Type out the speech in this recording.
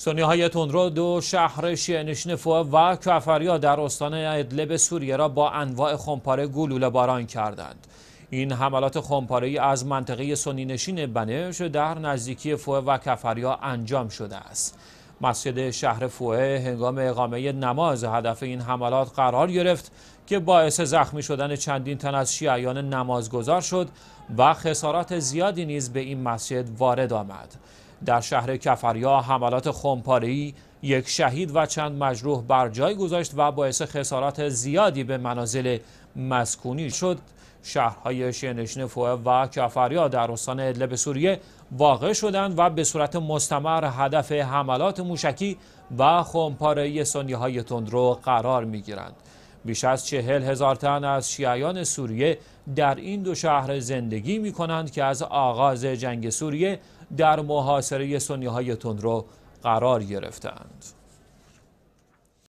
سنی های تندرو دو شهر شیعه فوه و کفریا در استان ادلب سوریه را با انواع خمپاره گلوله باران کردند این حملات خمپاره از منطقه سنینشین نشین بنش در نزدیکی فوه و کفریا انجام شده است مسجد شهر فوه هنگام اقامه نماز هدف این حملات قرار گرفت که باعث زخمی شدن چندین تن از شیعیان نمازگذار شد و خسارات زیادی نیز به این مسجد وارد آمد در شهر کفریا حملات خمپاری یک شهید و چند مجروح بر جای گذاشت و باعث خسارات زیادی به منازل مسکونی شد شهرهای فوه و کفریا در استان ادلب سوریه واقع شدند و به صورت مستمر هدف حملات موشکی و خمپاره سنیهای تندرو قرار می گیرند. بیش از چهل هزار تن از شیعیان سوریه در این دو شهر زندگی می کنند که از آغاز جنگ سوریه در محاصره سنیهای های تندرو قرار گرفتند.